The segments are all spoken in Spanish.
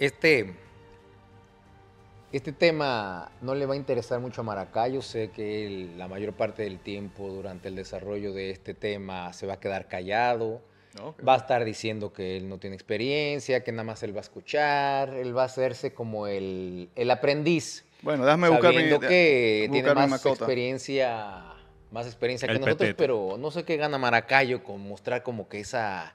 este, este tema no le va a interesar mucho a Maracayo. Sé que la mayor parte del tiempo durante el desarrollo de este tema se va a quedar callado. Ah, va a estar diciendo que él no tiene experiencia, que nada más él va a escuchar, él va a hacerse como el, el aprendiz. Bueno, déjame buscar que tiene más experiencia, más experiencia que nosotros, pero no sé qué gana Maracayo con mostrar como que esa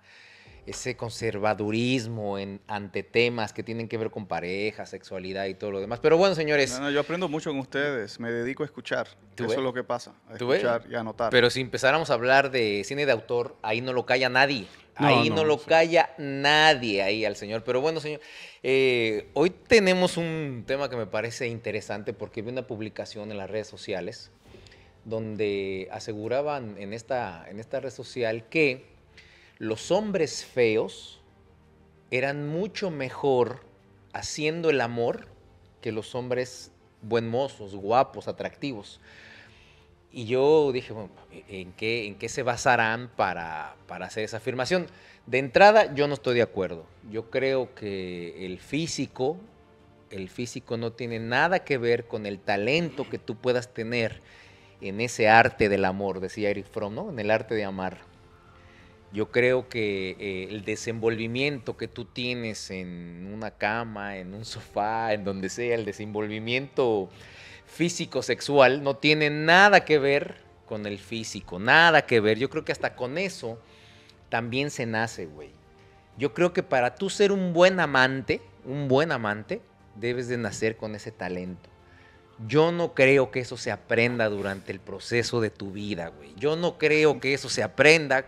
ese conservadurismo en, ante temas que tienen que ver con pareja, sexualidad y todo lo demás. Pero bueno, señores. yo aprendo mucho con ustedes. Me dedico a escuchar. Eso es lo que pasa. escuchar y anotar. Pero si empezáramos a hablar de cine de autor, ahí no lo calla nadie. ahí no, lo calla nadie ahí al señor. Pero bueno, señor, eh, hoy tenemos un tema que me parece interesante porque vi una publicación en las redes sociales donde aseguraban en esta, en esta red social que los hombres feos eran mucho mejor haciendo el amor que los hombres buen guapos, atractivos. Y yo dije, ¿en qué, se basarán para, hacer esa afirmación? De entrada, yo no estoy de acuerdo. Yo creo que el físico, el físico no tiene nada que ver con el talento que tú puedas tener en ese arte del amor, decía Eric Fromm, En el arte de amar. Yo creo que eh, el desenvolvimiento que tú tienes en una cama, en un sofá, en donde sea, el desenvolvimiento físico-sexual no tiene nada que ver con el físico, nada que ver. Yo creo que hasta con eso también se nace, güey. Yo creo que para tú ser un buen amante, un buen amante, debes de nacer con ese talento. Yo no creo que eso se aprenda durante el proceso de tu vida, güey. Yo no creo que eso se aprenda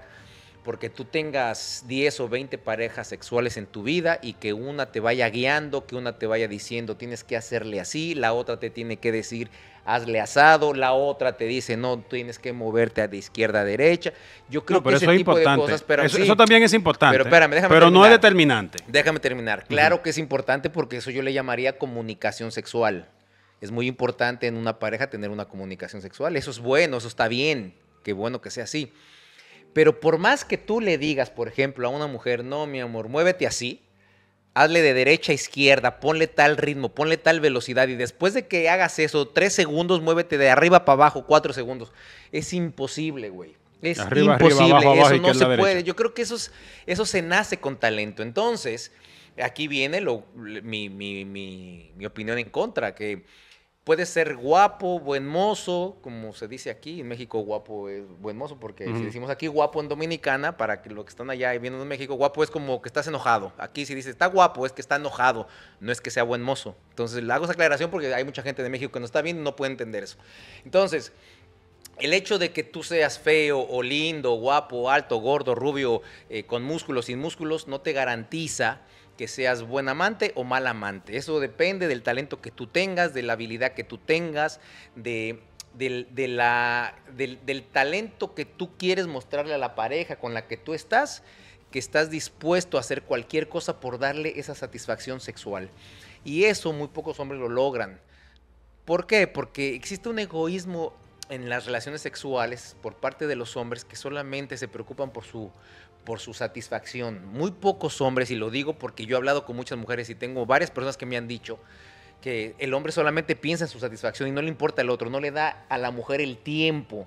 porque tú tengas 10 o 20 parejas sexuales en tu vida y que una te vaya guiando, que una te vaya diciendo tienes que hacerle así, la otra te tiene que decir hazle asado, la otra te dice no, tienes que moverte a de izquierda a derecha. Yo creo que ese tipo de cosas, pero eso, también es importante. Pero espérame, déjame Pero no es determinante. Déjame terminar. Claro que es importante porque eso yo le llamaría comunicación sexual. Es muy importante en una pareja tener una comunicación sexual. Eso es bueno, eso está bien. Qué bueno que sea así. Pero por más que tú le digas, por ejemplo, a una mujer, no, mi amor, muévete así, hazle de derecha a izquierda, ponle tal ritmo, ponle tal velocidad y después de que hagas eso, tres segundos, muévete de arriba para abajo, cuatro segundos. Es imposible, güey. Es imposible, eso no se puede. Yo creo que eso, es, eso se nace con talento. Entonces, aquí viene lo, mi, mi opinión en contra, que puede ser guapo, buen mozo, como se dice aquí, en México guapo es buen mozo, porque si decimos aquí guapo en Dominicana, para que los que están allá y vienen de México, guapo es como que estás enojado. Aquí si dices está guapo es que está enojado, no es que sea buen mozo. Entonces le hago esa aclaración porque hay mucha gente de México que no está bien y no puede entender eso. Entonces, el hecho de que tú seas feo o lindo, guapo, alto, gordo, rubio, eh, con músculos, sin músculos, no te garantiza que seas buen amante o mal amante. Eso depende del talento que tú tengas, de la habilidad que tú tengas, de, del, del talento que tú quieres mostrarle a la pareja con la que tú estás, que estás dispuesto a hacer cualquier cosa por darle esa satisfacción sexual. Y eso muy pocos hombres lo logran. ¿Por qué? Porque existe un egoísmo en las relaciones sexuales por parte de los hombres que solamente se preocupan por su, por su satisfacción. Muy pocos hombres, y lo digo porque yo he hablado con muchas mujeres y tengo varias personas que me han dicho que el hombre solamente piensa en su satisfacción y no le importa el otro, no le da a la mujer el tiempo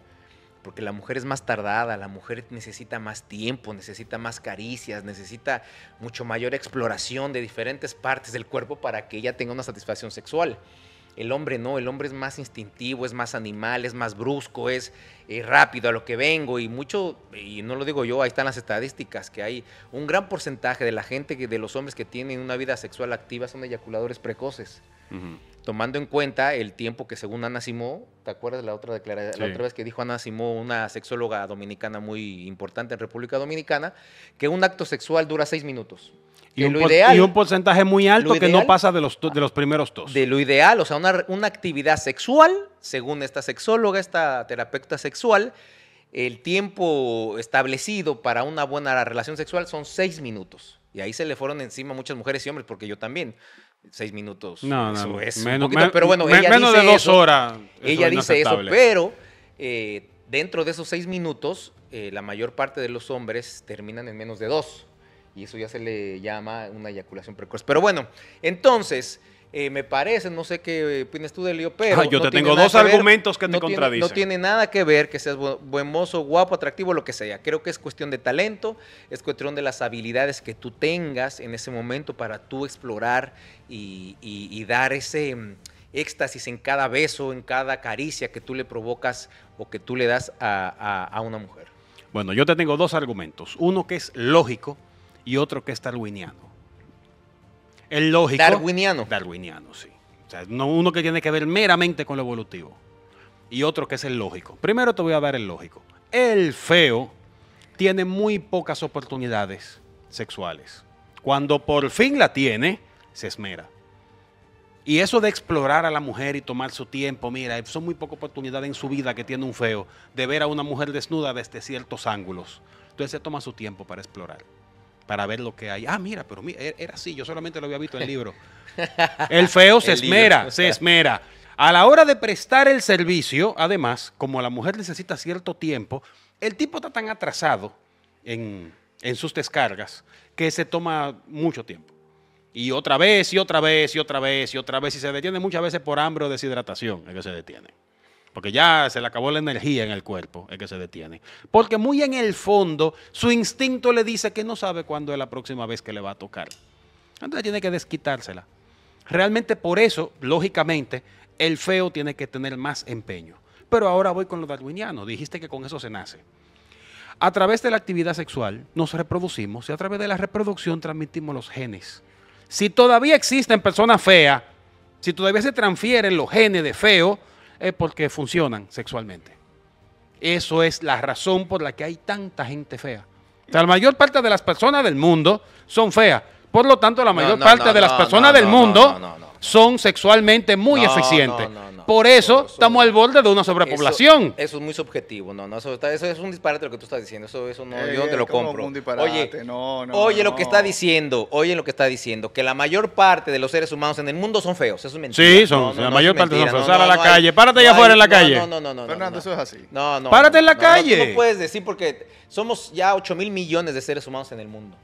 porque la mujer es más tardada, la mujer necesita más tiempo, necesita más caricias, necesita mucho mayor exploración de diferentes partes del cuerpo para que ella tenga una satisfacción sexual. El hombre no, el hombre es más instintivo, es más animal, es más brusco, es eh, rápido a lo que vengo y mucho, y no lo digo yo, ahí están las estadísticas, que hay un gran porcentaje de la gente, que, de los hombres que tienen una vida sexual activa son eyaculadores precoces. Tomando en cuenta el tiempo que según Ana Simó, ¿te acuerdas la otra declaración, la otra vez que dijo Ana Simó, una sexóloga dominicana muy importante en República Dominicana, que un acto sexual dura seis minutos. Y un, un, porcentaje muy alto que no pasa de los, de los primeros dos. De lo ideal, o sea, una, una, actividad sexual, según esta sexóloga, esta terapeuta sexual, el tiempo establecido para una buena relación sexual son seis minutos. Y ahí se le fueron encima muchas mujeres y hombres, porque yo también seis minutos. No, no, es menos, pero bueno, menos de dos horas. ella dice eso, pero eh, dentro de esos seis minutos, eh, la mayor parte de los hombres terminan en menos de dos. Y eso ya se le llama una eyaculación precoz. Pero bueno, entonces, eh, me parece, no sé qué opinas tú de lío, pero... Ah, yo te tengo dos argumentos que te no contradicen. no tiene nada que ver que seas buen mozo, guapo, atractivo, lo que sea. Creo que es cuestión de talento, es cuestión de las habilidades que tú tengas en ese momento para tú explorar y, dar ese mm, éxtasis en cada beso, en cada caricia que tú le provocas o que tú le das a, una mujer. Bueno, yo te tengo dos argumentos. Uno que es lógico y otro que es darwiniano. El lógico. Darwiniano. Darwiniano, sí. O sea, uno que tiene que ver meramente con lo evolutivo. Y otro que es el lógico. Primero te voy a dar el lógico. El feo tiene muy pocas oportunidades sexuales. Cuando por fin la tiene, se esmera. Y eso de explorar a la mujer y tomar su tiempo, mira, son muy pocas oportunidades en su vida que tiene un feo de ver a una mujer desnuda desde ciertos ángulos. Entonces se toma su tiempo para explorar para ver lo que hay. Ah, mira, pero e-, era así, yo solamente lo había visto en el libro. El feo se esmera, se esmera. A la hora de prestar el servicio, además, como la mujer necesita cierto tiempo, el tipo está tan atrasado en, en sus descargas que se toma mucho tiempo. Y otra vez, y otra vez, y otra vez, y otra vez, y se detiene muchas veces por hambre o deshidratación, es que se detiene. Porque ya se le acabó la energía en el cuerpo, es que se detiene. Porque muy en el fondo, su instinto le dice que no sabe cuándo es la próxima vez que le va a tocar. Entonces tiene que desquitársela. Realmente por eso, lógicamente, el feo tiene que tener más empeño. Pero ahora voy con lo darwiniano. Dijiste que con eso se nace. A través de la actividad sexual nos reproducimos y a través de la reproducción transmitimos los genes. Si todavía existen personas feas, si todavía se transfieren los genes de feo, es porque funcionan sexualmente. Eso es la razón por la que hay tanta gente fea. la mayor parte de las personas del mundo son feas. Por lo tanto, la mayor parte de las personas del mundo son sexualmente muy eficientes. Por eso estamos al borde de una sobrepoblación. Eso, es muy subjetivo, no, no, eso, es un disparate lo que tú estás diciendo, eso, no, yo eh, te lo compro. Un oye, no, no, oye lo que está diciendo, oye lo que está diciendo, que la mayor parte de los seres humanos en el mundo son feos, eso es mentira. Sí, son, la mayor parte son feos, sal a la calle, párate ya afuera en la calle. No, no, no, no. Fernando, eso es así. No, no. Párate en la calle. No, puedes decir porque somos ya 8 mil millones de seres humanos en el mundo.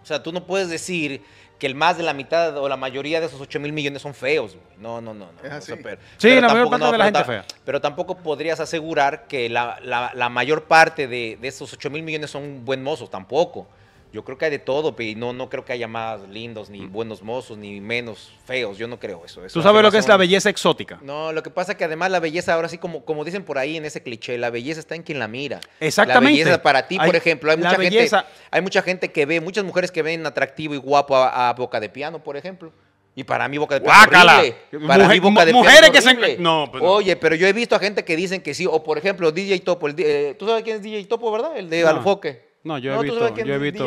O sea, tú no puedes decir que el más de la mitad o la mayoría de esos 8 mil millones son feos. No, no, no. no. sí, la mayor parte de la gente fea. Pero tampoco podrías asegurar que la, la, mayor parte de, de esos 8 mil millones son buen mozos, tampoco. Yo creo que hay de todo, pero no, no creo que haya más lindos, ni mm. buenos mozos, ni menos feos. Yo no creo eso. ¿Tú sabes lo que es la belleza exótica? No, lo que pasa es que además la belleza, ahora sí, como, como dicen por ahí en ese cliché, la belleza está en quien la mira. Exactamente. La belleza para ti, por ejemplo, hay mucha, gente, hay mucha gente que ve, muchas mujeres que ven atractivo y guapo a, Boca de Piano, por ejemplo. Y para mí boca de piano horrible. Para boca de mujeres que se pues no, Oye, pero yo he visto a gente que dicen que sí, o por ejemplo DJ Topo, el, eh, tú sabes quién es DJ Topo, ¿verdad? El de Alfoque. No, yo he visto,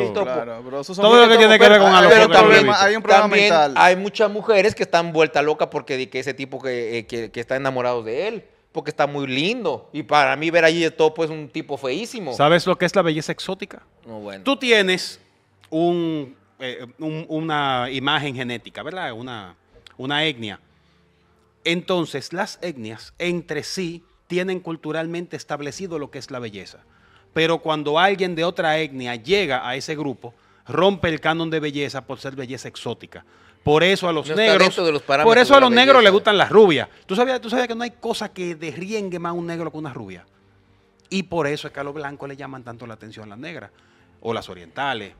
yo claro, todo lo que tiene que ver con algo. Pero también, hay un problema mental. Hay muchas mujeres que están vuelta loca porque que ese tipo eh, que, está enamorado de él porque está muy lindo. Y para mí ver allí de topo es pues, un tipo feísimo. ¿Sabes lo que es la belleza exótica? Tú tienes eh, una imagen genética, ¿verdad? Una, una etnia. Entonces, las etnias entre sí tienen culturalmente establecido lo que es la belleza. Pero cuando alguien de otra etnia llega a ese grupo, rompe el canon de belleza por ser belleza exótica. Por eso a los negros, por eso a los negros les gustan las rubias. ¿Tú sabías, tú que no hay cosa que derriengue más un negro que una rubia. Y por eso es que a los blancos le llaman tanto la atención a las negras o las orientales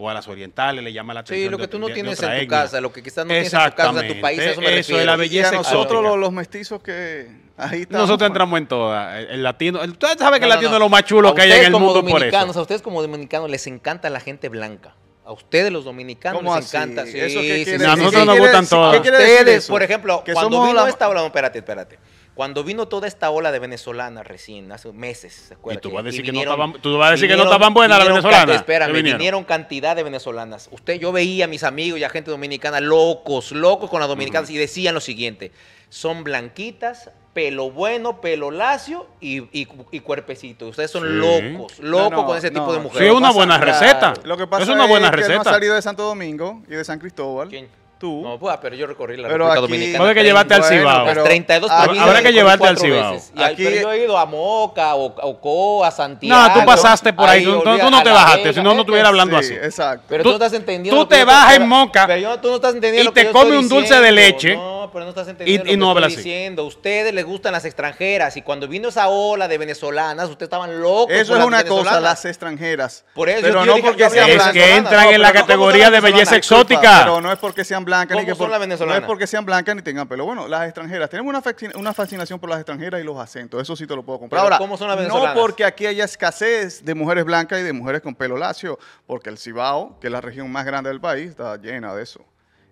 o a las orientales le llama la atención. Sí, lo que tú no tienes en tu casa, lo que quizás no tienes en tu casa, en tu país, eso, me eso es la belleza. nosotros los, mestizos que ahí estamos, Nosotros pues. entramos en toda. El latino, el, tú sabes que el latino es lo más chulo que hay en el mundo por eso. A ustedes como dominicanos les encanta la gente blanca. A ustedes los dominicanos les encanta. Sí, ¿Eso qué sí, sí, a nosotros nos gustan todas. Ustedes, por ejemplo, cuando vino esta, espérate, espérate. Cuando vino toda esta ola de venezolanas recién, hace meses, ¿se acuerdan? Y tú vas a decir, que, vinieron, no estaban, buenas las venezolanas. Espérame, vinieron? vinieron? cantidad de venezolanas. Usted, yo veía a mis amigos y a gente dominicana locos, locos con las dominicanas y decían lo siguiente, son blanquitas, pelo bueno, pelo lacio y, y, cuerpecito. Ustedes son locos, locos con ese tipo de mujeres. Sí, una buena receta. Lo que pasa es una buena receta. ha salido de Santo Domingo y de San Cristóbal. ¿Quién? tú. No, pues, ah, pero yo recorrí la República Dominicana. Habrá que llevarte al Cibao. 32 Habrá que llevarte al Cibao. y aquí, yo he ido a Moca, o, Ocoa, a Santiago. No, tú pasaste por ahí. tú, no te bajaste, si no, no estuviera hablando así. Exacto. Pero tú, no estás entendiendo. Tú te bajas en Moca. Y te comes un dulce de leche. No, pero no estás entendiendo. Y no hablas diciendo. Ustedes les gustan las extranjeras. Y cuando vino esa ola de venezolanas, ustedes estaban locos. Eso es una cosa, las extranjeras. Por eso pero no porque sean Es que entran en la categoría de belleza exótica. Pero no es porque sean no es porque sean blancas ni tengan pelo. Bueno, las extranjeras, tenemos una, fascinación por las extranjeras y los acentos, eso sí te lo puedo comprar. Ahora, ¿cómo son las venezolanas? No porque aquí haya escasez de mujeres blancas y de mujeres con pelo lacio, porque el Cibao, que es la región más grande del país, está llena de eso.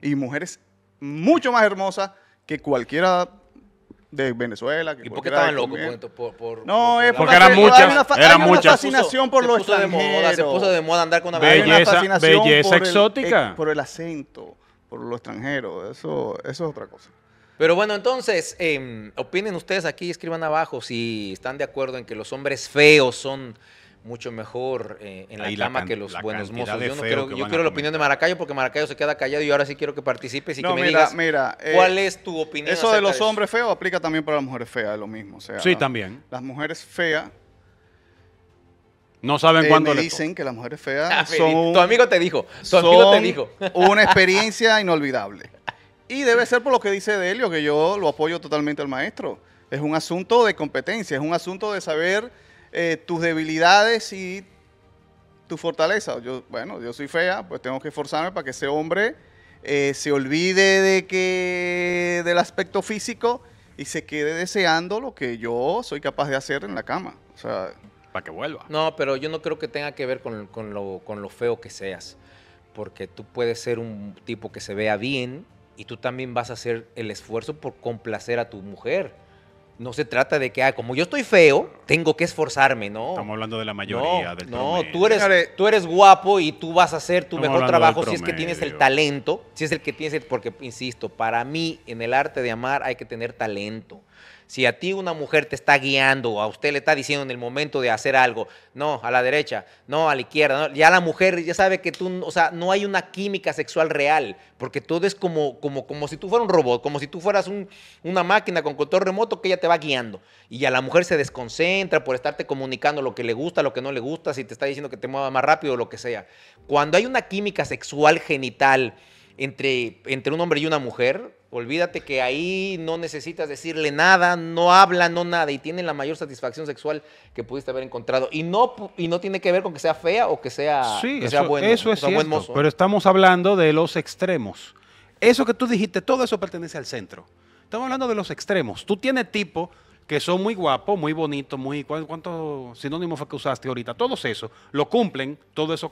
Y mujeres mucho más hermosas que cualquiera de Venezuela. ¿Y por qué estaban locos? Por, no, es porque eran muchas. fascinación por los lo de moda andar con una belleza, belleza exótica. por el acento por lo extranjero, Eso, eso es otra cosa. Pero bueno, entonces, em, opinen ustedes aquí, escriban abajo si están de acuerdo en que los hombres feos son mucho mejor eh, en la, cama que los buenos mozos. Yo, no quiero la opinión de Maracayo porque Maracayo se queda callado y ahora sí quiero que participe y que me mira, digas eh, cuál es tu opinión. Eso de los hombres feos aplica también para las mujeres feas, es lo mismo. sí, también. Las mujeres feas no saben eh, cuándo. dicen que las mujeres feas ah, son. Tu amigo te dijo. Tu amigo te dijo. Una experiencia inolvidable. Y debe ser por lo que dice Delio, que yo lo apoyo totalmente al maestro. Es un asunto de competencia, es un asunto de saber eh, tus debilidades y tu fortaleza. Yo, bueno, yo soy fea, pues tengo que esforzarme para que ese hombre eh, se olvide de que del aspecto físico y se quede deseando lo que yo soy capaz de hacer en la cama. O sea, para que vuelva. No, pero yo no creo que tenga que ver con, lo, feo que seas. Porque tú puedes ser un tipo que se vea bien y tú también vas a hacer el esfuerzo por complacer a tu mujer. No se trata de que, ah, como yo estoy feo, tengo que esforzarme, ¿no? Estamos hablando de la mayoría, no, del No, tú eres, guapo y tú vas a hacer tu mejor trabajo si es que tienes el talento, si es el que tienes, porque, insisto, para mí, en el arte de amar hay que tener talento. Si a ti una mujer te está guiando, a usted le está diciendo en el momento de hacer algo, no, a la derecha, no, a la izquierda, ya la mujer ya sabe que tú, o sea, no hay una química sexual real, porque todo es como, como, como si tú fueras un robot, como si tú fueras una máquina con control remoto que ella te va guiando. Y a la mujer se desconcentra por estarte comunicando lo que le gusta, lo que no le gusta, si te está diciendo que te mueva más rápido o lo que sea. Cuando hay una química sexual genital, entre, un hombre y una mujer, olvídate que ahí no necesitas decirle nada, no habla, no nada, y tiene la mayor satisfacción sexual que pudiste haber encontrado. Y no, y no tiene que ver con que sea fea o que sea, bueno, eso es Pero estamos hablando de los extremos. Eso que tú dijiste, todo eso pertenece al centro. Estamos hablando de los extremos. Tú tienes tipo que son muy guapos, muy bonitos, muy... ¿Cuántos sinónimos fue que usaste ahorita? Todos esos, lo cumplen, todos esos,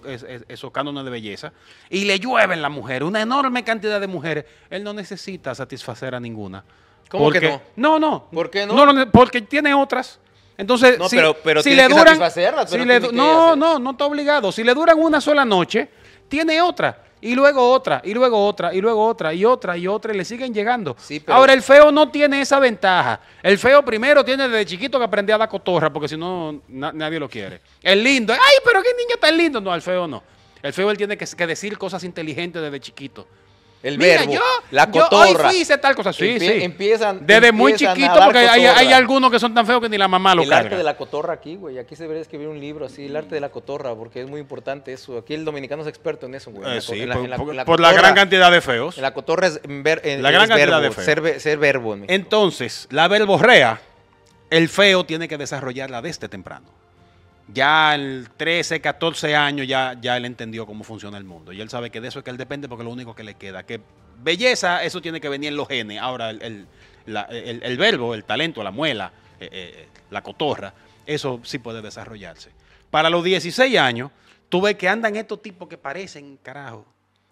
es, cánones de belleza, y le llueven la mujer, una enorme cantidad de mujeres. Él no necesita satisfacer a ninguna. ¿Cómo no? No, no. ¿Por qué no? no, porque tiene otras. Entonces, no, si, pero, le no, no, no está obligado. Si le duran una sola noche, tiene otra y luego otra, y luego otra, y luego otra, y otra, y otra, y le siguen llegando. Ahora, el feo no tiene esa ventaja. El feo primero tiene desde chiquito que aprender a dar cotorra, porque si no, nadie lo quiere. El lindo, ay, pero qué niño tan lindo. No, el feo no. El feo él tiene que decir cosas inteligentes desde chiquito. El verbo, la cotorra. Yo hoy fui hice tal cosa. Sí, sí. Empiezan. Desde muy chiquito, porque hay, algunos que son tan feos que ni la mamá lo carga. El arte de la cotorra aquí, güey. Aquí se debería escribir un libro así, el arte de la cotorra, porque es muy importante eso. Aquí el dominicano es experto en eso, güey. Eh, sí, por, la, gran cantidad de feos. la cotorra es, ver, eh, la gran cantidad de Ser, verbo. Entonces, la verborrea, el feo tiene que desarrollarla desde temprano ya al 13, 14 años, ya, ya él entendió cómo funciona el mundo. Y él sabe que de eso es que él depende porque es lo único que le queda. Que belleza, eso tiene que venir en los genes. Ahora, el, verbo, el talento, la muela, eh, eh, eh, la cotorra, eso sí puede desarrollarse. Para los 16 años, tú ves que andan estos tipos que parecen, carajo,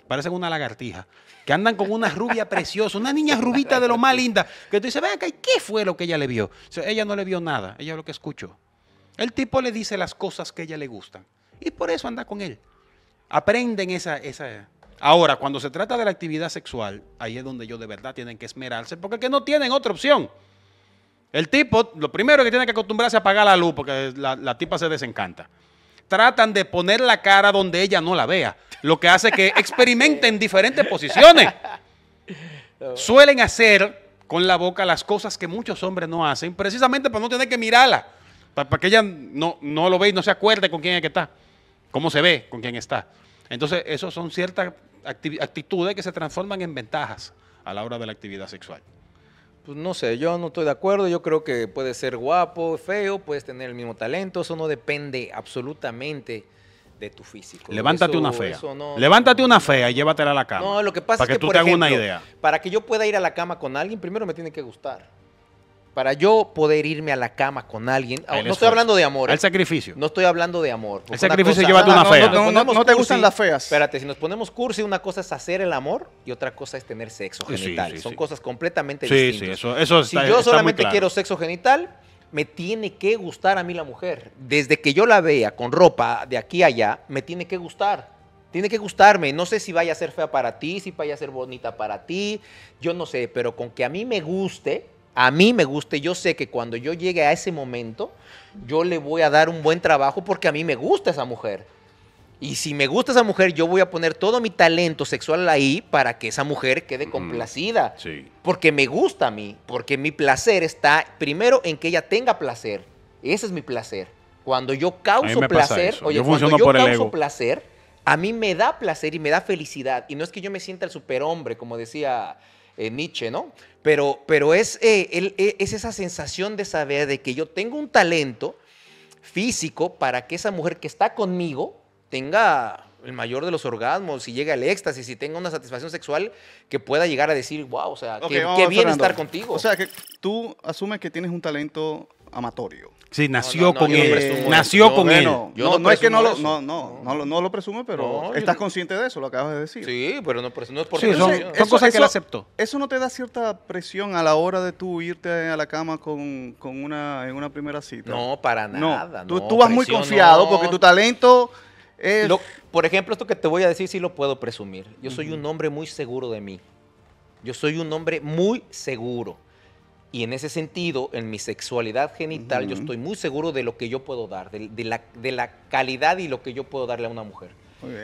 parecen una lagartija, que andan con una rubia preciosa, una niña rubita de lo más linda, que tú dices, venga ¿qué fue lo que ella le vio? ella no le vio nada, ella lo que escuchó. El tipo le dice las cosas que ella le gustan. Y por eso anda con él. Aprenden esa, Ahora, cuando se trata de la actividad sexual, ahí es donde ellos de verdad tienen que esmerarse, porque que no tienen otra opción. El tipo, lo primero que tiene que acostumbrarse a apagar la luz, porque la, tipa se desencanta. Tratan de poner la cara donde ella no la vea, lo que hace que experimenten diferentes posiciones. Suelen hacer con la boca las cosas que muchos hombres no hacen, precisamente para no tener que mirarla. Para, que ella no, no lo ve y no se acuerde con quién es que está, cómo se ve, con quién está. Entonces, eso son ciertas actitudes que se transforman en ventajas a la hora de la actividad sexual. Pues no sé, yo no estoy de acuerdo. Yo creo que puede ser guapo, feo, puedes tener el mismo talento. Eso no depende absolutamente de tu físico. Levántate una fea. Levántate una fea y llévatela a la cama. No, lo que pasa es que, una idea. Para que yo pueda ir a la cama con alguien, primero me tiene que gustar para yo poder irme a la cama con alguien, no estoy hablando de amor. El ¿eh? sacrificio. No estoy hablando de amor. El sacrificio lleva a una fea. No, te gustan las feas. Espérate, si nos ponemos cursi, una cosa es hacer el amor y otra cosa es tener sexo genital. Son cosas completamente distintas. Sí, eso, Si yo solamente quiero sexo genital, me tiene que gustar a mí la mujer. Desde que yo la vea con ropa de aquí a allá, me tiene que gustar tiene que gustarme. No sé si vaya a ser fea para ti, si vaya a ser bonita para ti, yo no sé, pero con que a mí me guste, a mí me guste, yo sé que cuando yo llegue a ese momento, yo le voy a dar un buen trabajo porque a mí me gusta esa mujer. Y si me gusta esa mujer, yo voy a poner todo mi talento sexual ahí para que esa mujer quede complacida. sí. Porque me gusta a mí, porque mi placer está primero en que ella tenga placer. Ese es mi placer. Cuando yo causo placer, oye, yo cuando yo causo placer, a mí me da placer y me da felicidad. Y no es que yo me sienta el superhombre, como decía eh, Nietzsche, ¿no? Pero, pero es, eh, eh, es esa sensación de saber de que yo tengo un talento físico para que esa mujer que está conmigo tenga el mayor de los orgasmos, si llega al éxtasis, si tenga una satisfacción sexual que pueda llegar a decir, wow, o sea, que qué, bien estar contigo. O sea, que tú asumes que tienes un talento amatorio. Sí, nació con él. nació con él. No, es que no lo, no, no, lo presume, pero estás consciente de eso, lo acabas de decir. Sí, pero no, no es por son, cosas que lo aceptó. Eso no te da cierta presión a la hora de tú irte a la cama con, una, en una primera cita. No, para nada. tú, vas muy confiado porque tu talento es... por ejemplo, esto que te voy a decir sí lo puedo presumir. Yo soy un hombre muy seguro de mí. Yo soy un hombre muy seguro. Y en ese sentido, en mi sexualidad genital, yo estoy muy seguro de lo que yo puedo dar, de, de, la, de la calidad y lo que yo puedo darle a una mujer.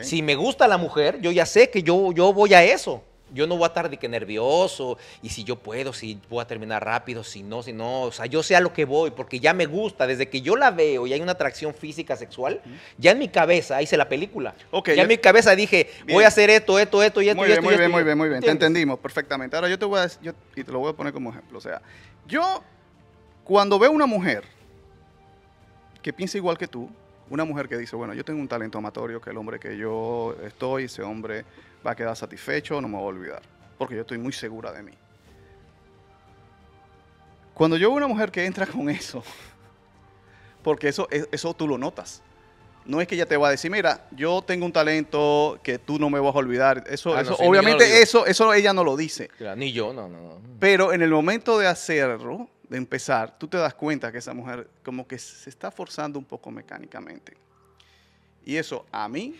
Si me gusta la mujer, yo ya sé que yo, yo voy a eso yo no voy a estar que nervioso, y si yo puedo, si voy a terminar rápido, si no, si no, o sea, yo sé a lo que voy, porque ya me gusta, desde que yo la veo y hay una atracción física sexual, ya en mi cabeza hice la película. ya, en mi cabeza dije, voy a hacer esto, esto, esto y esto. Muy bien, esto, muy, bien, muy, bien muy bien, te entendimos perfectamente. Ahora yo te voy a decir, y te lo voy a poner como ejemplo, o sea, yo cuando veo una mujer que piensa igual que tú, una mujer que dice, bueno, yo tengo un talento amatorio, que el hombre que yo estoy, ese hombre va a quedar satisfecho, no me va a olvidar, porque yo estoy muy segura de mí. Cuando yo veo una mujer que entra con eso, porque eso, e-, eso tú lo notas. No es que ella te va a decir, mira, yo tengo un talento que tú no me vas a olvidar. Eso, ah, obviamente, eso, eso ella no lo dice. ni yo, no, no. Pero en el momento de hacerlo, de empezar, tú te das cuenta que esa mujer como que se está forzando un poco mecánicamente. Y eso a mí,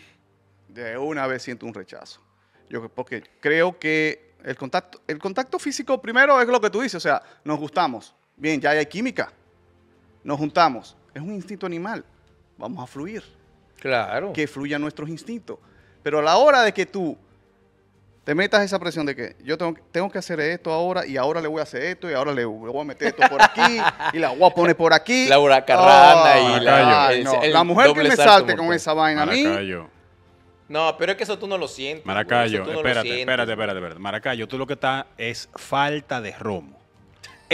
de una vez siento un rechazo. Yo, porque creo que el contacto, el contacto físico primero es lo que tú dices, o sea, nos gustamos. Bien, ya hay química. Nos juntamos. Es un instinto animal. Vamos a fluir. Claro. Que fluyan nuestros instintos. Pero a la hora de que tú te metas esa presión de que yo tengo, tengo que hacer esto ahora y ahora le voy a hacer esto y ahora le, voy a meter esto por aquí y la voy a poner por aquí. La huracarrana y la, no. la mujer que me salte con esa vaina a mí. No, pero es que eso tú no lo sientes. Maracayo, espérate, espérate, espérate, espérate. Maracayo, tú lo que estás es falta de romo.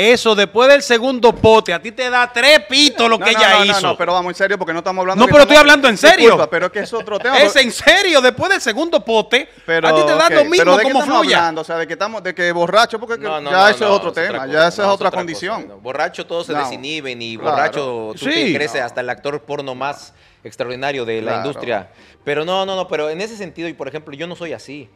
Eso, después del segundo pote, a ti te da tres pitos lo que ya ella hizo. No, pero vamos en serio porque no estamos hablando. No, pero estoy hablando en serio. pero es que es otro tema. es en serio, después del segundo pote, pero, a ti te da lo mismo como fluya. O sea, de que estamos, de que borracho, porque ya eso es otro tema, ya esa es otra, condición. Borracho todos se desinhiben y borracho tú te creces hasta el actor porno más extraordinario de la industria. Pero no, no, no, pero en ese sentido, y por ejemplo, yo no soy así.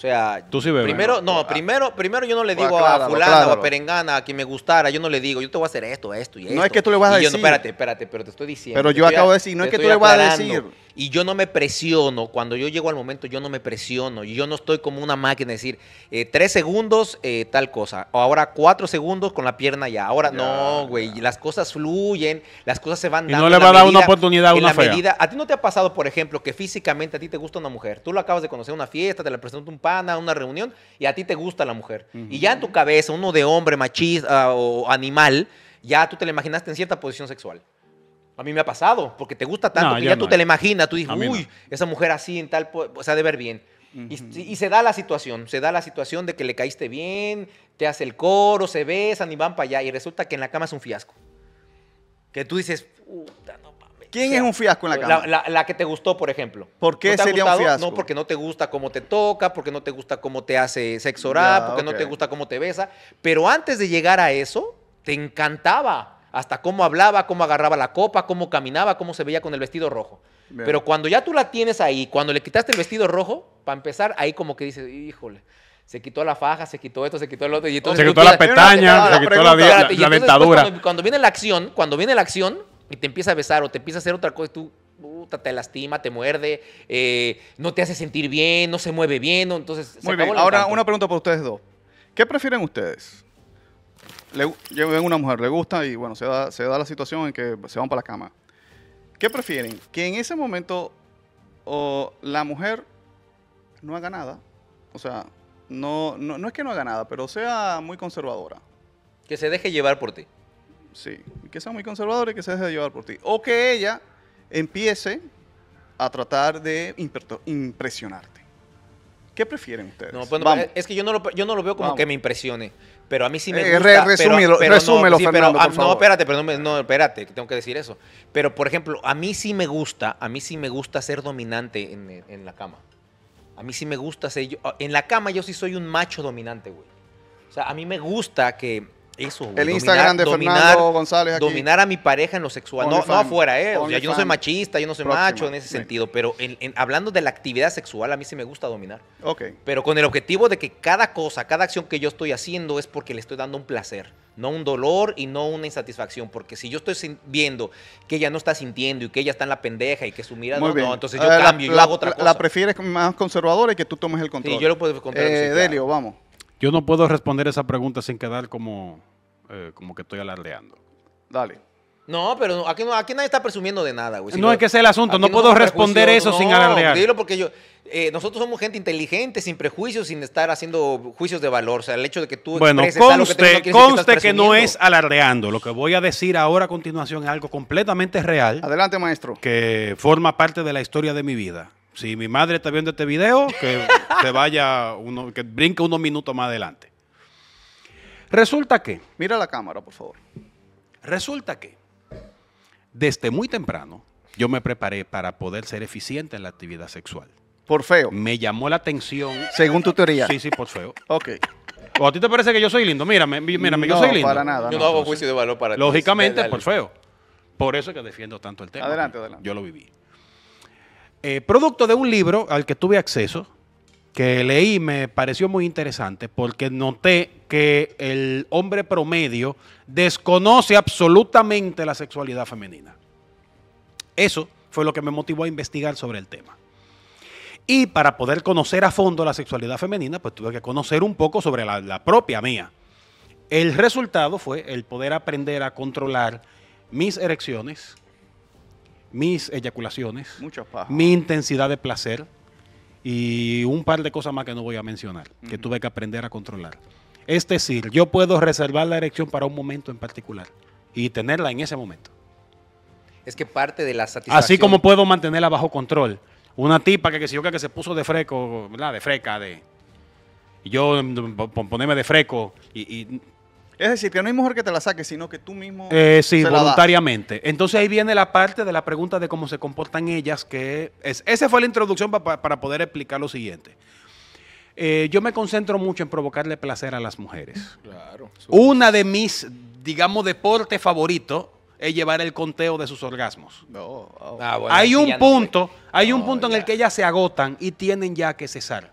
O sea, Tú primero, ¿no? Ah. primero, primero yo no le digo a fulana o a perengana, a quien me gustara, yo no le digo, yo te voy a hacer esto, esto y esto. No es que tú le vas a decir. Yo, no, espérate, espérate, pero te estoy diciendo. Pero yo acabo de decir, no es que tú le vas a decir. Y yo no me presiono, cuando yo llego al momento, yo no me presiono, Y yo no estoy como una máquina, decir, eh, tres segundos, eh, tal cosa, o ahora cuatro segundos con la pierna ya, ahora no, güey, las cosas fluyen, las cosas se van dando. Y no le va a dar una oportunidad a una fea. a ti no te ha pasado, por ejemplo, que físicamente a ti te gusta una mujer, tú la acabas de conocer en una fiesta, te la presentó un par a una reunión, y a ti te gusta la mujer. Y ya en tu cabeza, uno de hombre, machista ah, o animal, ya tú te la imaginaste en cierta posición sexual. A mí me ha pasado, porque te gusta tanto que ya tú te eh. la imaginas, tú dices, uy, esa mujer así en tal, o sea, de ver bien. y, se da la situación, se da la situación de que le caíste bien, te hace el coro, se besan y van para allá, y resulta que en la cama es un fiasco. Que tú dices, puta, no ¿Quién es un fiasco en la cama? La, que te gustó, por ejemplo. ¿Por qué sería un fiasco? No, porque no te gusta cómo te toca, porque no te gusta cómo te hace sexo oral, porque no te gusta cómo te besa. Pero antes de llegar a eso, te encantaba hasta cómo hablaba, cómo agarraba la copa, cómo caminaba, cómo se veía con el vestido rojo. Pero cuando ya tú la tienes ahí, cuando le quitaste el vestido rojo, para empezar, ahí como que dices, híjole, se quitó la faja, se quitó esto, se quitó el otro. Y entonces se quitó la pestaña, se quitó la, dentadura. cuando, viene la acción, cuando viene la acción, y te empieza a besar o te empieza a hacer otra cosa y tú puta, te lastima, te muerde, eh, no te hace sentir bien, no se mueve bien. entonces, Muy bien, ahora una pregunta para ustedes dos. ¿Qué prefieren ustedes? Le, yo una mujer, le gusta y bueno, se da, se da la situación en que se van para la cama. ¿Qué prefieren? Que en ese momento o la mujer no haga nada, o sea, no, no, no es que no haga nada, pero sea muy conservadora. Que se deje llevar por ti. Sí, que sea muy conservadora y que se deje de llevar por ti. O que ella empiece a tratar de impresionarte. ¿Qué prefieren ustedes? es que yo no lo, yo no lo veo como que me impresione. Pero a mí sí me gusta. resúmelo, resúmelo, no, Fernando, No, espérate, pero no, tengo que decir eso. Pero, por ejemplo, a mí sí me gusta, a mí sí me gusta ser dominante en, la cama. A mí sí me gusta ser... en la cama yo sí soy un macho dominante, güey. O sea, a mí me gusta que eso, El Instagram de dominar, Fernando González Dominar a mi pareja en lo sexual. no, no afuera, ¿eh? yo no soy machista, yo no soy macho en ese sentido, pero hablando de la actividad sexual, a mí sí me gusta dominar. Ok. Pero con el objetivo de que cada cosa, cada acción que yo estoy haciendo es porque le estoy dando un placer, no un dolor y no una insatisfacción. Porque si yo estoy viendo que ella no está sintiendo y que ella está en la pendeja y que su mirada no, no, entonces yo eh, cambio la, y hago otra cosa. La prefieres más conservadora y que tú tomes el control. Sí, yo lo puedo controlar. Eh, Delio, vamos. Yo no puedo responder esa pregunta sin quedar como eh, como que estoy alardeando. Dale. No, pero aquí, aquí nadie está presumiendo de nada, güey. no, es que sea el asunto. No, puedo responder eso sin alardear. Dilo porque yo, eh, nosotros somos gente inteligente, sin prejuicios, sin estar haciendo juicios de valor. O sea, el hecho de que tú bueno, conste, que no conste que, no es alardeando. Lo que voy a decir ahora a continuación es algo completamente real. Adelante, maestro. Que forma parte de la historia de mi vida. Si mi madre está viendo este video, que se vaya, uno, que brinque unos minutos más adelante. Resulta que. Mira la cámara, por favor. Resulta que desde muy temprano yo me preparé para poder ser eficiente en la actividad sexual. Por feo. Me llamó la atención. Según tu teoría. Sí, sí, por feo. ok. ¿O a ti te parece que yo soy lindo? Mírame, mírame, yo soy lindo. para nada. Yo no, hago juicio de valor para ti. Lógicamente, por feo. Por eso es que defiendo tanto el tema. Adelante, adelante. Yo lo viví. Eh, producto de un libro al que tuve acceso, que leí me pareció muy interesante porque noté que el hombre promedio desconoce absolutamente la sexualidad femenina. Eso fue lo que me motivó a investigar sobre el tema. Y para poder conocer a fondo la sexualidad femenina, pues tuve que conocer un poco sobre la, propia mía. El resultado fue el poder aprender a controlar mis erecciones, mis eyaculaciones, mi intensidad de placer, y un par de cosas más que no voy a mencionar, que tuve que aprender a controlar. Es decir, yo puedo reservar la erección para un momento en particular y tenerla en ese momento. Es que parte de la satisfacción. Así como puedo mantenerla bajo control. Una tipa que, que, se, que se puso de freco, ¿verdad? De freca, de. Yo mm, ponerme de freco y es decir, que no hay mejor que te la saque, sino que tú mismo. Eh, sí, voluntariamente. Entonces ahí viene la parte de la pregunta de cómo se comportan ellas, que es. Esa fue la introducción para poder explicar lo siguiente. Eh, yo me concentro mucho en provocarle placer a las mujeres. Claro. Una de mis, digamos, deportes favoritos es llevar el conteo de sus orgasmos. No, oh. ah, hay, un punto, hay un punto, en el que ellas se agotan y tienen ya que cesar.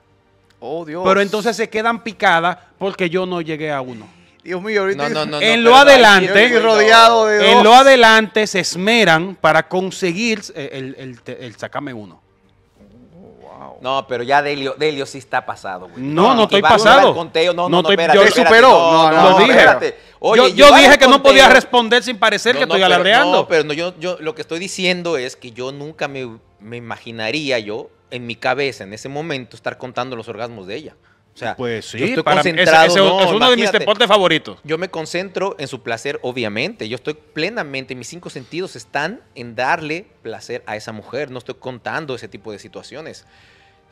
Oh, Dios. Pero entonces se quedan picadas porque yo no llegué a uno. Dios mío, ahorita. en lo adelante. rodeado en lo adelante se esmeran para conseguir eh, el, el, sacame uno. No, pero ya Delio, Delio sí está pasado, No, no, estoy pasado. no, no, no, yo superó. No, dije. yo, dije que no podía responder sin parecer que estoy alardeando. No, pero yo, yo lo que estoy diciendo es que yo nunca me, me imaginaría yo en mi cabeza en ese momento estar contando los orgasmos de ella. O sea, pues sí, es, uno de mis deportes favoritos. Yo me concentro en su placer, obviamente. Yo estoy plenamente, mis cinco sentidos están en darle placer a esa mujer. No estoy contando ese tipo de situaciones.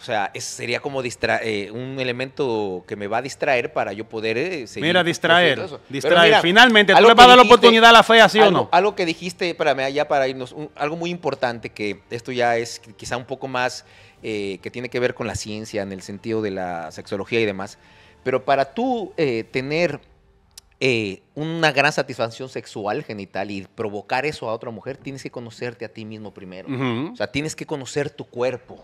O sea, sería como eh, un elemento que me va a distraer para yo poder eh, seguir. Mira, distraer. Distraer. Finalmente, tú le vas a dar la oportunidad a la fe, ¿así o no? Algo que dijiste, para allá para irnos, algo muy importante que esto ya es quizá un poco más eh, que tiene que ver con la ciencia en el sentido de la sexología y demás. Pero para tú eh, tener eh, una gran satisfacción sexual genital y provocar eso a otra mujer, tienes que conocerte a ti mismo primero. O sea, tienes que conocer tu cuerpo.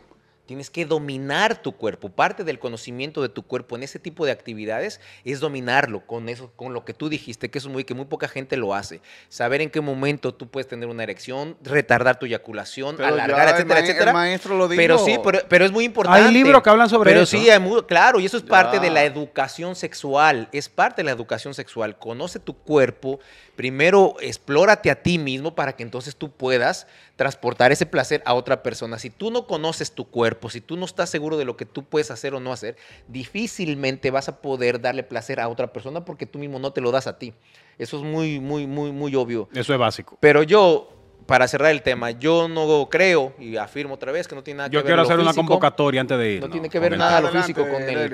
Tienes que dominar tu cuerpo. Parte del conocimiento de tu cuerpo en ese tipo de actividades es dominarlo con eso, con lo que tú dijiste, que es muy que muy poca gente lo hace. Saber en qué momento tú puedes tener una erección, retardar tu eyaculación, alargar, etcétera, etcétera. El maestro lo dijo. Pero sí, pero, es muy importante. Hay libros que hablan sobre eso. Pero sí, claro, y eso es parte de la educación sexual. Es parte de la educación sexual. Conoce tu cuerpo. Primero, explórate a ti mismo para que entonces tú puedas transportar ese placer a otra persona. Si tú no conoces tu cuerpo, si tú no estás seguro de lo que tú puedes hacer o no hacer, difícilmente vas a poder darle placer a otra persona porque tú mismo no te lo das a ti. Eso es muy, muy, muy, muy obvio. Eso es básico. Pero yo, para cerrar el tema, yo no creo y afirmo otra vez que no tiene nada que yo ver. Yo quiero hacer una convocatoria antes de ir. No, tiene que ver nada lo físico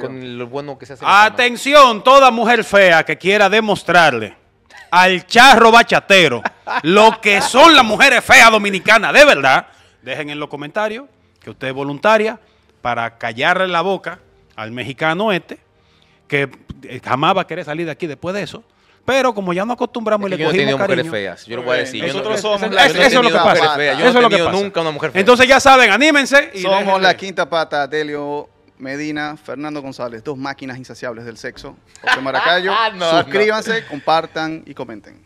con lo bueno que se hace. Atención, toda mujer fea que quiera demostrarle al charro bachatero, lo que son las mujeres feas dominicanas, de verdad, dejen en los comentarios que usted es voluntaria para callarle la boca al mexicano este, que eh, jamás va a querer salir de aquí después de eso. Pero como ya no acostumbramos y le cogimos feas, yo lo voy a decir. Nosotros somos eso, es lo que pasa. Yo no he tenido nunca una mujer fea. Entonces ya saben, anímense. Y somos la quinta pata, Delio. Medina, Fernando González, dos máquinas insaciables del sexo. José Maracayo. Ah, Suscríbanse, compartan y comenten.